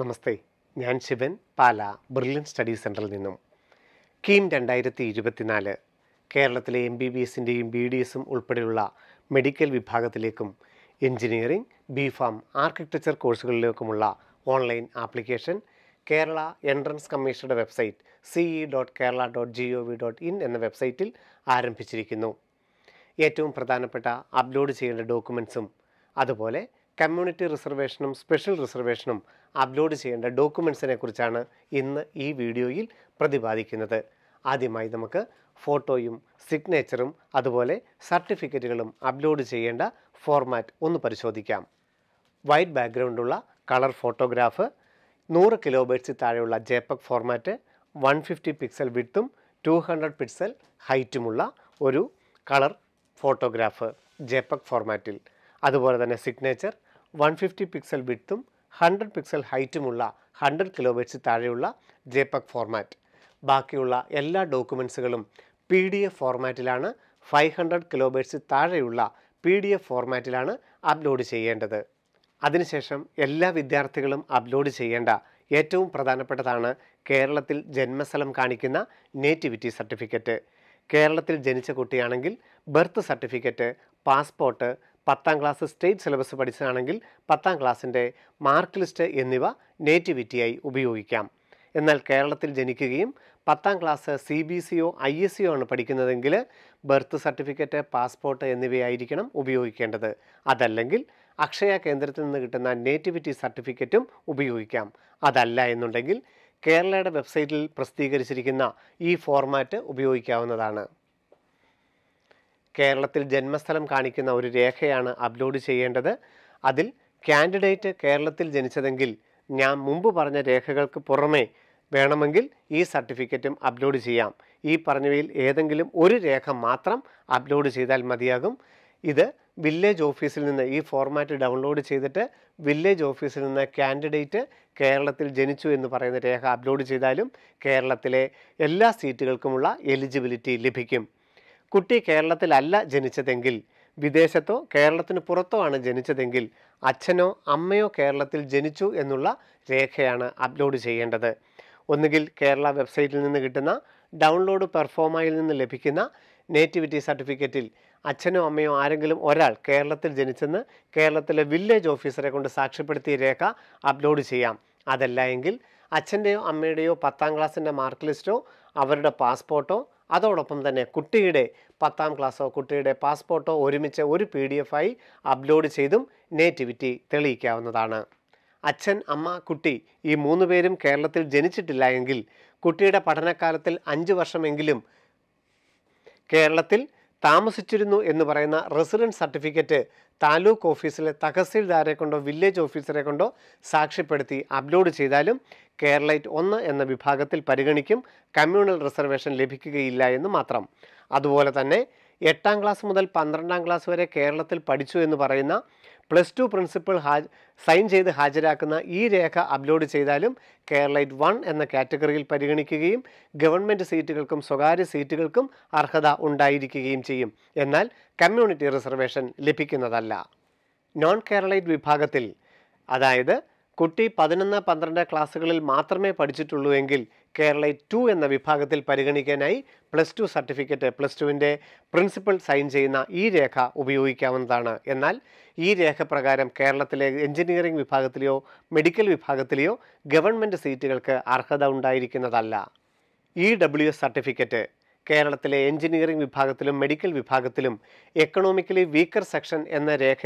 നമസ്തേ ഞാൻ ശിവൻ പാല brilliant study സെൻറ്ററിൽ നിന്നും കീം രണ്ടായിരത്തി ഇരുപത്തിനാല് കേരളത്തിലെ എം ബി ബി എസിൻ്റെയും ബി ഡി എസും ഉൾപ്പെടെയുള്ള മെഡിക്കൽ വിഭാഗത്തിലേക്കും എഞ്ചിനീയറിംഗ് ബി ഫാം ആർക്കിടെക്ചർ കോഴ്സുകളിലേക്കുമുള്ള ഓൺലൈൻ ആപ്ലിക്കേഷൻ കേരള എൻട്രൻസ് കമ്മീഷൻ്റെ website CE dot Kerala dot G O V dot in എന്ന വെബ്സൈറ്റിൽ ആരംഭിച്ചിരിക്കുന്നു ഏറ്റവും പ്രധാനപ്പെട്ട അപ്ലോഡ് ചെയ്യേണ്ട ഡോക്യുമെൻസും അതുപോലെ കമ്മ്യൂണിറ്റി റിസർവേഷനും സ്പെഷ്യൽ റിസർവേഷനും അപ്ലോഡ് ചെയ്യേണ്ട ഡോക്യുമെൻസിനെ കുറിച്ചാണ് ഇന്ന് ഈ വീഡിയോയിൽ പ്രതിപാദിക്കുന്നത് ആദ്യമായി നമുക്ക് ഫോട്ടോയും സിഗ്നേച്ചറും അതുപോലെ സർട്ടിഫിക്കറ്റുകളും അപ്ലോഡ് ചെയ്യേണ്ട ഫോർമാറ്റ് ഒന്ന് പരിശോധിക്കാം വൈറ്റ് ബാക്ക്ഗ്രൗണ്ടുള്ള കളർ ഫോട്ടോഗ്രാഫ് നൂറ് കിലോബൈറ്റ്സിൽ താഴെയുള്ള JPEG format one fifty pixel വിത്തും ടു ഹൺഡ്രഡ് പിക്സൽ ഹൈറ്റുമുള്ള ഒരു കളർ ഫോട്ടോഗ്രാഫ് ജേപ്പക് ഫോർമാറ്റിൽ അതുപോലെ തന്നെ സിഗ്നേച്ചർ വൺ ഫിഫ്റ്റി പിക്സൽ വിത്തും ഹൺഡ്രഡ് പിക്സൽ ഹൈറ്റുമുള്ള ഹൺഡ്രഡ് കിലോബൈറ്റ്സ് താഴെയുള്ള ജെപക് ഫോർമാറ്റ് ബാക്കിയുള്ള എല്ലാ ഡോക്യുമെൻസുകളും പി ഡി എഫ് ഫോർമാറ്റിലാണ് ഫൈവ് ഹൺഡ്രഡ് കിലോബൈറ്റ്സ് താഴെയുള്ള പി ഡി എഫ് ഫോർമാറ്റിലാണ് അപ്ലോഡ് ചെയ്യേണ്ടത് അതിനുശേഷം എല്ലാ വിദ്യാർത്ഥികളും അപ്ലോഡ് ചെയ്യേണ്ട ഏറ്റവും പ്രധാനപ്പെട്ടതാണ് കേരളത്തിൽ ജന്മസ്ഥലം കാണിക്കുന്ന നേറ്റിവിറ്റി സർട്ടിഫിക്കറ്റ് കേരളത്തിൽ ജനിച്ച കുട്ടിയാണെങ്കിൽ ബർത്ത് സർട്ടിഫിക്കറ്റ് പാസ്പോർട്ട് പത്താം ക്ലാസ് സ്റ്റേറ്റ് സിലബസ് പഠിച്ചതാണെങ്കിൽ പത്താം ക്ലാസ്സിൻ്റെ മാർക്ക് ലിസ്റ്റ് എന്നിവ നേറ്റിവിറ്റിയായി ഉപയോഗിക്കാം എന്നാൽ കേരളത്തിൽ ജനിക്കുകയും പത്താം ക്ലാസ് സി ബി സിയോ ഐ എസ് സിയോ ആണ് പഠിക്കുന്നതെങ്കിൽ ബർത്ത് സർട്ടിഫിക്കറ്റ് പാസ്പോർട്ട് എന്നിവയായിരിക്കണം ഉപയോഗിക്കേണ്ടത് അതല്ലെങ്കിൽ അക്ഷയ കേന്ദ്രത്തിൽ നിന്ന് കിട്ടുന്ന നേറ്റിവിറ്റി സർട്ടിഫിക്കറ്റും ഉപയോഗിക്കാം അതല്ല എന്നുണ്ടെങ്കിൽ കേരളയുടെ വെബ്സൈറ്റിൽ പ്രസിദ്ധീകരിച്ചിരിക്കുന്ന ഈ ഫോർമാറ്റ് ഉപയോഗിക്കാവുന്നതാണ് കേരളത്തിൽ ജന്മസ്ഥലം കാണിക്കുന്ന ഒരു രേഖയാണ് അപ്ലോഡ് ചെയ്യേണ്ടത് അതിൽ കാൻഡിഡേറ്റ് കേരളത്തിൽ ജനിച്ചതെങ്കിൽ ഞാൻ മുമ്പ് പറഞ്ഞ രേഖകൾക്ക് പുറമേ വേണമെങ്കിൽ ഈ സർട്ടിഫിക്കറ്റും അപ്ലോഡ് ചെയ്യാം ഈ പറഞ്ഞവയിൽ ഏതെങ്കിലും ഒരു രേഖ മാത്രം അപ്ലോഡ് ചെയ്താൽ മതിയാകും ഇത് വില്ലേജ് ഓഫീസിൽ നിന്ന് ഈ ഫോർമാറ്റ് ഡൗൺലോഡ് ചെയ്തിട്ട് വില്ലേജ് ഓഫീസിൽ നിന്ന് കാൻഡിഡേറ്റ് കേരളത്തിൽ ജനിച്ചു എന്ന് പറയുന്ന രേഖ അപ്ലോഡ് ചെയ്താലും കേരളത്തിലെ എല്ലാ സീറ്റുകൾക്കുമുള്ള എലിജിബിലിറ്റി ലഭിക്കും കുട്ടി കേരളത്തിലല്ല ജനിച്ചതെങ്കിൽ വിദേശത്തോ കേരളത്തിന് പുറത്തോ ആണ് ജനിച്ചതെങ്കിൽ അച്ഛനോ അമ്മയോ കേരളത്തിൽ ജനിച്ചു എന്നുള്ള രേഖയാണ് അപ്ലോഡ് ചെയ്യേണ്ടത് ഒന്നുകിൽ കേരള വെബ്സൈറ്റിൽ നിന്ന് കിട്ടുന്ന ഡൗൺലോഡ് പെർഫോമയിൽ നിന്ന് ലഭിക്കുന്ന നേറ്റിവിറ്റി സർട്ടിഫിക്കറ്റിൽ അച്ഛനോ അമ്മയോ ആരെങ്കിലും ഒരാൾ കേരളത്തിൽ ജനിച്ചെന്ന് കേരളത്തിലെ വില്ലേജ് ഓഫീസറെ കൊണ്ട് സാക്ഷ്യപ്പെടുത്തിയ രേഖ അപ്ലോഡ് ചെയ്യാം അതല്ല എങ്കിൽ അച്ഛൻ്റെയോ അമ്മയുടെയോ പത്താം ക്ലാസ്സിൻ്റെ മാർക്ക് ലിസ്റ്റോ അവരുടെ പാസ്പോർട്ടോ അതോടൊപ്പം തന്നെ കുട്ടിയുടെ പത്താം ക്ലാസ്സോ കുട്ടിയുടെ പാസ്പോർട്ടോ ഒരുമിച്ച് ഒരു പി ഡി എഫായി അപ്ലോഡ് ചെയ്തും നേറ്റിവിറ്റി തെളിയിക്കാവുന്നതാണ് അച്ഛൻ അമ്മ കുട്ടി ഈ മൂന്ന് പേരും കേരളത്തിൽ ജനിച്ചിട്ടില്ല എങ്കിൽ കുട്ടിയുടെ പഠനകാലത്തിൽ അഞ്ച് വർഷമെങ്കിലും കേരളത്തിൽ താമസിച്ചിരുന്നു എന്ന് പറയുന്ന റെസിഡൻസ് സർട്ടിഫിക്കറ്റ് താലൂക്ക് ഓഫീസിലെ തഹസീൽദാരെ കൊണ്ടോ വില്ലേജ് ഓഫീസറെ കൊണ്ടോ സാക്ഷ്യപ്പെടുത്തി അപ്ലോഡ് ചെയ്താലും കേരളൈറ്റ് ഒന്ന് എന്ന വിഭാഗത്തിൽ പരിഗണിക്കും കമ്മ്യൂണൽ റിസർവേഷൻ ലഭിക്കുകയില്ല എന്ന് മാത്രം അതുപോലെ തന്നെ എട്ടാം ക്ലാസ് മുതൽ പന്ത്രണ്ടാം ക്ലാസ് വരെ കേരളത്തിൽ പഠിച്ചു എന്ന് പറയുന്ന പ്ലസ് ടു പ്രിൻസിപ്പൾ ഹാജ് സൈൻ ചെയ്ത് ഹാജരാക്കുന്ന ഈ രേഖ അപ്ലോഡ് ചെയ്താലും കേരളൈറ്റ് വൺ എന്ന കാറ്റഗറിയിൽ പരിഗണിക്കുകയും ഗവൺമെൻറ് സീറ്റുകൾക്കും സ്വകാര്യ സീറ്റുകൾക്കും അർഹത ഉണ്ടായിരിക്കുകയും ചെയ്യും എന്നാൽ കമ്മ്യൂണിറ്റി റിസർവേഷൻ ലഭിക്കുന്നതല്ല നോൺ കേരളൈറ്റ് വിഭാഗത്തിൽ അതായത് കുട്ടി പതിനൊന്ന് പന്ത്രണ്ട് ക്ലാസ്സുകളിൽ മാത്രമേ പഠിച്ചിട്ടുള്ളൂ എങ്കിൽ കേരള ടു എന്ന വിഭാഗത്തിൽ പരിഗണിക്കാനായി പ്ലസ് ടു സർട്ടിഫിക്കറ്റ് പ്ലസ് ടുവിൻ്റെ പ്രിൻസിപ്പൽ സൈൻ ചെയ്യുന്ന ഈ രേഖ ഉപയോഗിക്കാവുന്നതാണ് എന്നാൽ ഈ രേഖ പ്രകാരം കേരളത്തിലെ എഞ്ചിനീയറിംഗ് വിഭാഗത്തിലെയോ മെഡിക്കൽ വിഭാഗത്തിലെയോ ഗവൺമെൻറ് സീറ്റുകൾക്ക് അർഹത ഉണ്ടായിരിക്കുന്നതല്ല ഇ ഡബ്ല്യു എസ് സർട്ടിഫിക്കറ്റ് കേരളത്തിലെ എഞ്ചിനീയറിംഗ് വിഭാഗത്തിലും മെഡിക്കൽ വിഭാഗത്തിലും എക്കണോമിക്കലി വീക്കർ സെക്ഷൻ എന്ന രേഖ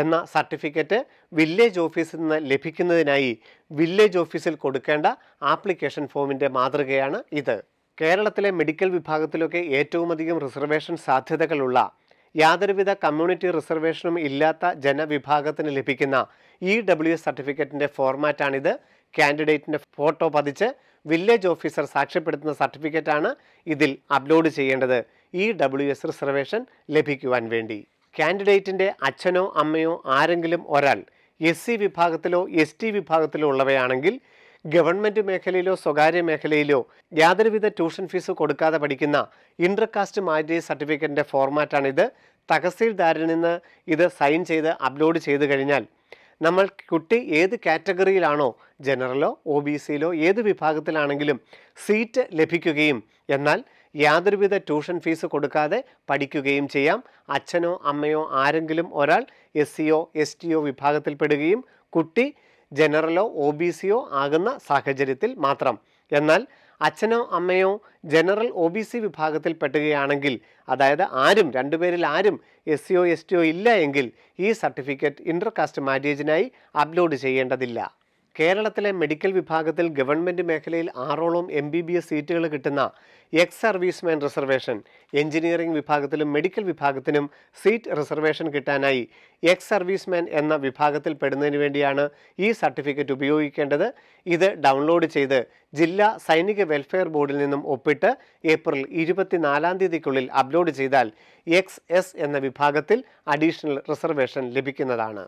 എന്ന സർട്ടിഫിക്കറ്റ് വില്ലേജ് ഓഫീസിൽ നിന്ന് ലഭിക്കുന്നതിനായി വില്ലേജ് ഓഫീസിൽ കൊടുക്കേണ്ട ആപ്ലിക്കേഷൻ ഫോമിൻ്റെ മാതൃകയാണ് ഇത് കേരളത്തിലെ മെഡിക്കൽ വിഭാഗത്തിലൊക്കെ ഏറ്റവും അധികം റിസർവേഷൻ സാധ്യതകളുള്ള യാതൊരുവിധ കമ്മ്യൂണിറ്റി റിസർവേഷനും ഇല്ലാത്ത ജനവിഭാഗത്തിന് ലഭിക്കുന്ന ഇ ഡബ്ല്യു എസ് സർട്ടിഫിക്കറ്റിൻ്റെ ഫോർമാറ്റാണിത് കാൻഡിഡേറ്റിൻ്റെ ഫോട്ടോ പതിച്ച് വില്ലേജ് ഓഫീസർ സാക്ഷ്യപ്പെടുത്തുന്ന സർട്ടിഫിക്കറ്റാണ് ഇതിൽ അപ്ലോഡ് ചെയ്യേണ്ടത് ഇ ഡബ്ല്യു എസ് റിസർവേഷൻ ലഭിക്കുവാൻ വേണ്ടി കാൻഡിഡേറ്റിൻ്റെ അച്ഛനോ അമ്മയോ ആരെങ്കിലും ഒരാൾ എസ് സി വിഭാഗത്തിലോ എസ് ടി വിഭാഗത്തിലോ ഉള്ളവയാണെങ്കിൽ ഗവൺമെൻറ് മേഖലയിലോ സ്വകാര്യ മേഖലയിലോ യാതൊരുവിധ ട്യൂഷൻ ഫീസ് കൊടുക്കാതെ പഠിക്കുന്ന ഇൻ്റർകാസ്റ്റ് മാര്യേജ് സർട്ടിഫിക്കറ്റിൻ്റെ ഫോർമാറ്റാണിത് തഹസീൽദാരിൽ നിന്ന് ഇത് സൈൻ ചെയ്ത് അപ്ലോഡ് ചെയ്തു കഴിഞ്ഞാൽ നമ്മൾ കുട്ടി ഏത് കാറ്റഗറിയിലാണോ ജനറലോ ഒ ബി സിയിലോ ഏത് വിഭാഗത്തിലാണെങ്കിലും സീറ്റ് ലഭിക്കുകയും എന്നാൽ യാതൊരുവിധ ട്യൂഷൻ ഫീസ് കൊടുക്കാതെ പഠിക്കുകയും ചെയ്യാം അച്ഛനോ അമ്മയോ ആരെങ്കിലും ഒരാൾ എസ് സിയോ എസ് ടിയോ വിഭാഗത്തിൽപ്പെടുകയും കുട്ടി ജനറലോ ഒ ബി സിയോ ആകുന്ന സാഹചര്യത്തിൽ മാത്രം എന്നാൽ അച്ഛനോ അമ്മയോ ജനറൽ ഒ ബി സി വിഭാഗത്തിൽ അതായത് ആരും രണ്ടുപേരിൽ ആരും എസ് ഒ എസ് ടിയോ ഇല്ല എങ്കിൽ ഈ സർട്ടിഫിക്കറ്റ് ഇൻ്റർകാസ്റ്റ് മാരേജിനായി അപ്ലോഡ് ചെയ്യേണ്ടതില്ല കേരളത്തിലെ മെഡിക്കൽ വിഭാഗത്തിൽ ഗവൺമെൻറ് മേഖലയിൽ ആറോളം എം ബി ബി എസ് സീറ്റുകൾ കിട്ടുന്ന എക്സ് സർവീസ്മാൻ റിസർവേഷൻ എഞ്ചിനീയറിംഗ് വിഭാഗത്തിലും മെഡിക്കൽ വിഭാഗത്തിനും സീറ്റ് റിസർവേഷൻ കിട്ടാനായി എക്സ് സർവീസ്മാൻ എന്ന വിഭാഗത്തിൽ പെടുന്നതിന് വേണ്ടിയാണ് ഈ സർട്ടിഫിക്കറ്റ് ഉപയോഗിക്കേണ്ടത് ഇത് ഡൗൺലോഡ് ചെയ്ത് ജില്ലാ സൈനിക വെൽഫെയർ ബോർഡിൽ നിന്നും ഒപ്പിട്ട് ഏപ്രിൽ ഇരുപത്തിനാലാം തീയതിക്കുള്ളിൽ അപ്ലോഡ് ചെയ്താൽ എക്സ് എസ് എന്ന വിഭാഗത്തിൽ അഡീഷണൽ റിസർവേഷൻ ലഭിക്കുന്നതാണ്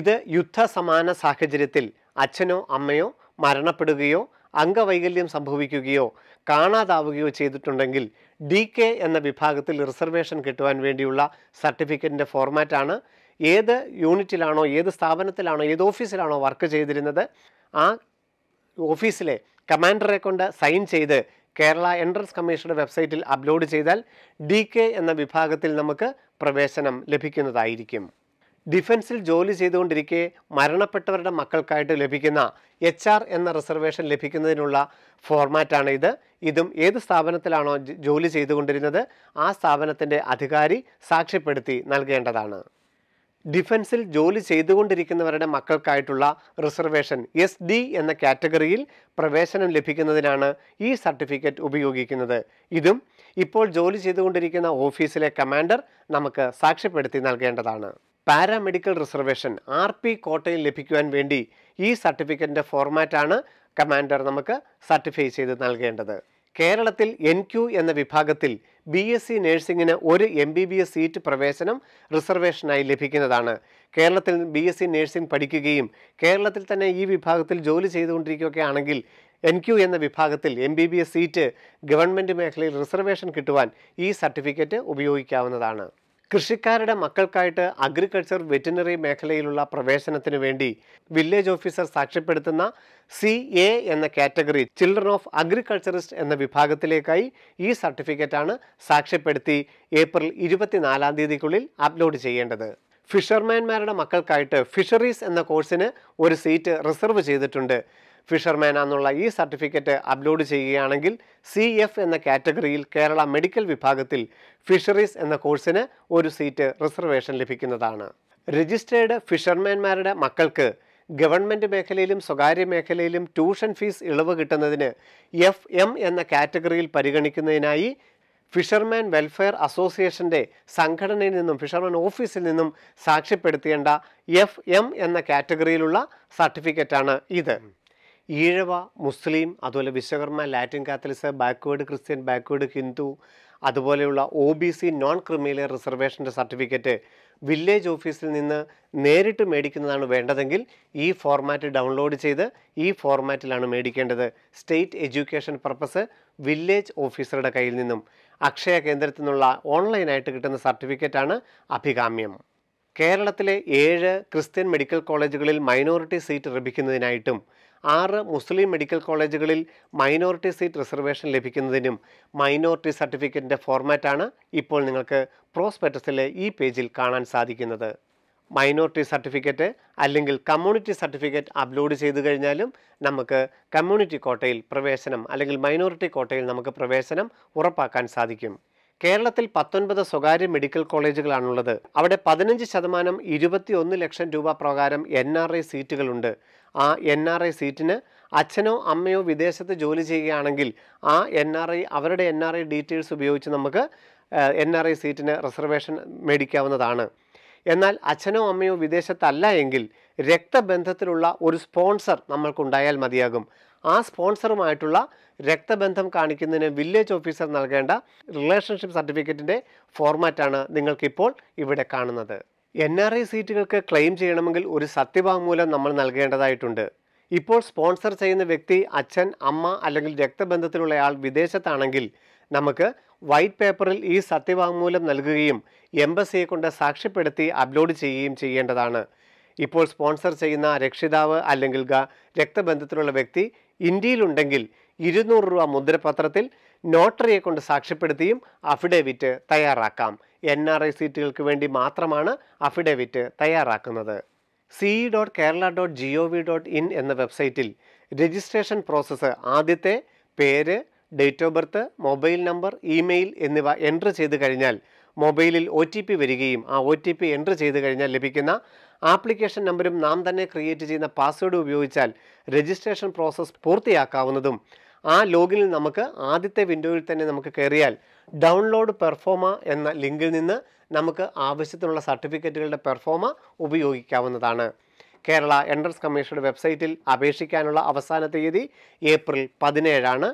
ഇത് യുദ്ധസമാന സാഹചര്യത്തിൽ അച്ഛനോ അമ്മയോ മരണപ്പെടുകയോ അംഗവൈകല്യം സംഭവിക്കുകയോ കാണാതാവുകയോ ചെയ്തിട്ടുണ്ടെങ്കിൽ ഡി കെ എന്ന വിഭാഗത്തിൽ റിസർവേഷൻ കിട്ടുവാൻ വേണ്ടിയുള്ള സർട്ടിഫിക്കറ്റിൻ്റെ ഫോർമാറ്റാണ് ഏത് യൂണിറ്റിലാണോ ഏത് സ്ഥാപനത്തിലാണോ ഏത് ഓഫീസിലാണോ വർക്ക് ചെയ്തിരുന്നത് ആ ഓഫീസിലെ കമാൻഡറെ കൊണ്ട് സൈൻ ചെയ്ത് കേരള എൻട്രൻസ് കമ്മീഷന്റെ വെബ്സൈറ്റിൽ അപ്ലോഡ് ചെയ്താൽ ഡി എന്ന വിഭാഗത്തിൽ നമുക്ക് പ്രവേശനം ലഭിക്കുന്നതായിരിക്കും ഡിഫൻസിൽ ജോലി ചെയ്തുകൊണ്ടിരിക്കെ മരണപ്പെട്ടവരുടെ മക്കൾക്കായിട്ട് ലഭിക്കുന്ന എച്ച് ആർ എന്ന റിസർവേഷൻ ലഭിക്കുന്നതിനുള്ള ഫോർമാറ്റാണ് ഇത് ഇതും ഏത് സ്ഥാപനത്തിലാണോ ജോലി ചെയ്തുകൊണ്ടിരുന്നത് ആ സ്ഥാപനത്തിൻ്റെ അധികാരി സാക്ഷ്യപ്പെടുത്തി നൽകേണ്ടതാണ് ഡിഫൻസിൽ ജോലി ചെയ്തുകൊണ്ടിരിക്കുന്നവരുടെ മക്കൾക്കായിട്ടുള്ള റിസർവേഷൻ എസ് ഡി എന്ന കാറ്റഗറിയിൽ പ്രവേശനം ലഭിക്കുന്നതിനാണ് ഈ സർട്ടിഫിക്കറ്റ് ഉപയോഗിക്കുന്നത് ഇതും ഇപ്പോൾ ജോലി ചെയ്തുകൊണ്ടിരിക്കുന്ന ഓഫീസിലെ കമാൻഡർ നമുക്ക് സാക്ഷ്യപ്പെടുത്തി നൽകേണ്ടതാണ് പാരാമെഡിക്കൽ റിസർവേഷൻ ആർ പി കോട്ടയിൽ ലഭിക്കുവാൻ വേണ്ടി ഈ സർട്ടിഫിക്കറ്റിൻ്റെ ഫോർമാറ്റാണ് കമാൻഡർ നമുക്ക് സർട്ടിഫൈ ചെയ്ത് നൽകേണ്ടത് കേരളത്തിൽ എൻ ക്യു എന്ന വിഭാഗത്തിൽ ബി എസ് സി നഴ്സിംഗിന് ഒരു M B B S seat പ്രവേശനം റിസർവേഷനായി ലഭിക്കുന്നതാണ് കേരളത്തിൽ ബി എസ് സി നഴ്സിംഗ് പഠിക്കുകയും കേരളത്തിൽ തന്നെ ഈ വിഭാഗത്തിൽ ജോലി ചെയ്തുകൊണ്ടിരിക്കുകയൊക്കെ ആണെങ്കിൽ എൻ ക്യു എന്ന വിഭാഗത്തിൽ M B B S seat government മേഖലയിൽ റിസർവേഷൻ കിട്ടുവാൻ ഈ സർട്ടിഫിക്കറ്റ് ഉപയോഗിക്കാവുന്നതാണ് കൃഷിക്കാരുടെ മക്കൾക്കായിട്ട് അഗ്രികൾച്ചർ വെറ്റിനറി മേഖലയിലുള്ള പ്രവേശനത്തിന് വേണ്ടി വില്ലേജ് ഓഫീസർ സാക്ഷ്യപ്പെടുത്തുന്ന സി എ എന്ന കാറ്റഗറി ചിൽഡ്രൻ ഓഫ് അഗ്രികൾച്ചറിസ്റ്റ് എന്ന വിഭാഗത്തിലേക്കായി ഈ സർട്ടിഫിക്കറ്റാണ് സാക്ഷ്യപ്പെടുത്തി ഏപ്രിൽ ഇരുപത്തിനാലാം തീയതിക്കുള്ളിൽ അപ്ലോഡ് ചെയ്യേണ്ടത് ഫിഷർമാൻമാരുടെ മക്കൾക്കായിട്ട് ഫിഷറീസ് എന്ന കോഴ്സിന് ഒരു സീറ്റ് റിസർവ് ചെയ്തിട്ടുണ്ട് ഫിഷർമാൻ എന്നുള്ള ഈ സർട്ടിഫിക്കറ്റ് അപ്ലോഡ് ചെയ്യുകയാണെങ്കിൽ സി എഫ് എന്ന കാറ്റഗറിയിൽ കേരള മെഡിക്കൽ വിഭാഗത്തിൽ ഫിഷറീസ് എന്ന കോഴ്സിന് ഒരു സീറ്റ് റിസർവേഷൻ ലഭിക്കുന്നതാണ് രജിസ്റ്റേർഡ് ഫിഷർമാൻമാരുടെ മക്കൾക്ക് ഗവൺമെൻറ് മേഖലയിലും സ്വകാര്യ മേഖലയിലും ട്യൂഷൻ ഫീസ് ഇളവ് കിട്ടുന്നതിന് എഫ് എം എന്ന കാറ്റഗറിയിൽ പരിഗണിക്കുന്നതിനായി ഫിഷർമാൻ വെൽഫെയർ അസോസിയേഷൻ്റെ സംഘടനയിൽ നിന്നും ഫിഷർമാൻ ഓഫീസിൽ നിന്നും സാക്ഷ്യപ്പെടുത്തേണ്ട എഫ് എം എന്ന കാറ്റഗറിയിലുള്ള സർട്ടിഫിക്കറ്റാണ് ഇത് ഈഴവ മുസ്ലിം അതുപോലെ Vishwakarma Latin Catholics backward Christian backward Hindu അതുപോലെയുള്ള O B C non criminal റിസർവേഷൻ്റെ സർട്ടിഫിക്കറ്റ് വില്ലേജ് ഓഫീസിൽ നിന്ന് നേരിട്ട് മേടിക്കുന്നതാണ് വേണ്ടതെങ്കിൽ ഈ ഫോർമാറ്റ് ഡൗൺലോഡ് ചെയ്ത് ഈ ഫോർമാറ്റിലാണ് മേടിക്കേണ്ടത് സ്റ്റേറ്റ് എഡ്യൂക്കേഷൻ പർപ്പസ് വില്ലേജ് ഓഫീസറുടെ കയ്യിൽ നിന്നും അക്ഷയ കേന്ദ്രത്തിൽ നിന്നുള്ള ഓൺലൈനായിട്ട് കിട്ടുന്ന സർട്ടിഫിക്കറ്റാണ് അഭികാമ്യം കേരളത്തിലെ ഏഴ് ക്രിസ്ത്യൻ മെഡിക്കൽ കോളേജുകളിൽ മൈനോറിറ്റി സീറ്റ് ലഭിക്കുന്നതിനായിട്ടും ആറ് മുസ്ലിം മെഡിക്കൽ കോളേജുകളിൽ മൈനോറിറ്റി സീറ്റ് റിസർവേഷൻ ലഭിക്കുന്നതിനും മൈനോറിറ്റി സർട്ടിഫിക്കറ്റിൻ്റെ ഫോർമാറ്റാണ് ഇപ്പോൾ നിങ്ങൾക്ക് പ്രോസ്പെറ്റസിലെ ഈ പേജിൽ കാണാൻ സാധിക്കുന്നത് മൈനോറിറ്റി സർട്ടിഫിക്കറ്റ് അല്ലെങ്കിൽ കമ്മ്യൂണിറ്റി സർട്ടിഫിക്കറ്റ് അപ്ലോഡ് ചെയ്തു കഴിഞ്ഞാലും നമുക്ക് കമ്മ്യൂണിറ്റി കോട്ടയിൽ പ്രവേശനം അല്ലെങ്കിൽ മൈനോറിറ്റി കോട്ടയിൽ നമുക്ക് പ്രവേശനം ഉറപ്പാക്കാൻ സാധിക്കും കേരളത്തിൽ പത്തൊൻപത് സ്വകാര്യ മെഡിക്കൽ കോളേജുകളാണുള്ളത് അവിടെ പതിനഞ്ച് ശതമാനം ഇരുപത്തിയൊന്ന് ലക്ഷം രൂപ പ്രകാരം എൻ ആർ ഐ സീറ്റുകളുണ്ട് ആ എൻ ആർ ഐ സീറ്റിന് അച്ഛനോ അമ്മയോ വിദേശത്ത് ജോലി ചെയ്യുകയാണെങ്കിൽ ആ എൻ ആർ ഐ അവരുടെ എൻ ആർ ഐ ഡീറ്റെയിൽസ് ഉപയോഗിച്ച് നമുക്ക് എൻ ആർ ഐ സീറ്റിന് റിസർവേഷൻ മേടിക്കാവുന്നതാണ് എന്നാൽ അച്ഛനോ അമ്മയോ വിദേശത്തല്ല എങ്കിൽ രക്തബന്ധത്തിലുള്ള ഒരു സ്പോൺസർ നമ്മൾക്കുണ്ടായാൽ മതിയാകും ആ സ്പോൺസറുമായിട്ടുള്ള രക്തബന്ധം കാണിക്കുന്നതിന് വില്ലേജ് ഓഫീസർ നൽകേണ്ട റിലേഷൻഷിപ്പ് സർട്ടിഫിക്കറ്റിൻ്റെ ഫോർമാറ്റാണ് നിങ്ങൾക്കിപ്പോൾ ഇവിടെ കാണുന്നത് എൻ ആർ ഐ സീറ്റുകൾക്ക് ക്ലെയിം ചെയ്യണമെങ്കിൽ ഒരു സത്യവാങ്മൂലം നമ്മൾ നൽകേണ്ടതായിട്ടുണ്ട് ഇപ്പോൾ സ്പോൺസർ ചെയ്യുന്ന വ്യക്തി അച്ഛൻ അമ്മ അല്ലെങ്കിൽ രക്തബന്ധത്തിലുള്ളയാൾ വിദേശത്താണെങ്കിൽ നമുക്ക് വൈറ്റ് പേപ്പറിൽ ഈ സത്യവാങ്മൂലം നൽകുകയും എംബസിയെ കൊണ്ട് സാക്ഷ്യപ്പെടുത്തി അപ്ലോഡ് ചെയ്യുകയും ചെയ്യേണ്ടതാണ് ഇപ്പോൾ സ്പോൺസർ ചെയ്യുന്ന രക്ഷിതാവ് അല്ലെങ്കിൽ രക്തബന്ധത്തിലുള്ള വ്യക്തി ഇന്ത്യയിലുണ്ടെങ്കിൽ ഇരുന്നൂറ് രൂപ മുദ്രപത്രത്തിൽ നോട്ടറിയെ കൊണ്ട് സാക്ഷ്യപ്പെടുത്തിയും അഫിഡേവിറ്റ് തയ്യാറാക്കാം എൻ ആർ ഐ സീറ്റുകൾക്ക് വേണ്ടി മാത്രമാണ് അഫിഡേവിറ്റ് തയ്യാറാക്കുന്നത് C dot Kerala dot G O V dot in എന്ന വെബ്സൈറ്റിൽ രജിസ്ട്രേഷൻ പ്രോസസ്സ് ആദ്യത്തെ പേര് date of birth mobile number email എന്നിവ എൻട്രി ചെയ്ത് കഴിഞ്ഞാൽ മൊബൈലിൽ ഒ ടി പി വരികയും ആ ഒ ടി പി എൻട്രി ചെയ്ത് കഴിഞ്ഞാൽ ലഭിക്കുന്ന ആപ്ലിക്കേഷൻ നമ്പരും നാം തന്നെ ക്രിയേറ്റ് ചെയ്യുന്ന പാസ്വേഡ് ഉപയോഗിച്ചാൽ രജിസ്ട്രേഷൻ പ്രോസസ്സ് പൂർത്തിയാക്കാവുന്നതും ആ ലോഗിനിൽ നമുക്ക് ആദ്യത്തെ വിൻഡോയിൽ തന്നെ നമുക്ക് കയറിയാൽ ഡൗൺലോഡ് പെർഫോമ എന്ന ലിങ്കിൽ നിന്ന് നമുക്ക് ആവശ്യത്തിനുള്ള സർട്ടിഫിക്കറ്റുകളുടെ പെർഫോമ ഉപയോഗിക്കാവുന്നതാണ് കേരള എൻട്രൻസ് കമ്മീഷന്റെ വെബ്സൈറ്റിൽ അപേക്ഷിക്കാനുള്ള അവസാന തീയതി ഏപ്രിൽ പതിനേഴാണ്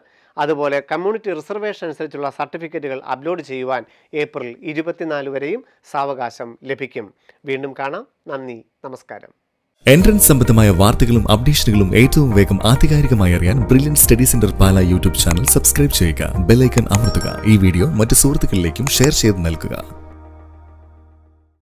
അതുപോലെ കമ്മ്യൂണിറ്റി റിസർവേഷൻ അനുസരിച്ചുള്ള സർട്ടിഫിക്കറ്റുകൾ അപ്ലോഡ് ചെയ്യുവാൻ ഏപ്രിൽ ഇരുപത്തിനാല് വരെയും സാവകാശം ലഭിക്കും വീണ്ടും കാണാം നന്ദി നമസ്കാരം എൻട്രൻസ് സംബന്ധമായ വാർത്തകളും അപ്ഡേഷനുകളും ഏറ്റവും വേഗം ആധികാരികമായി അറിയാൻ brilliant study centre Pala YouTube channel subscribe ചെയ്യുക ബെല്ലൈക്കൺ അമർത്തുക ഈ വീഡിയോ മറ്റ് സുഹൃത്തുക്കളിലേക്കും ഷെയർ ചെയ്ത് നൽകുക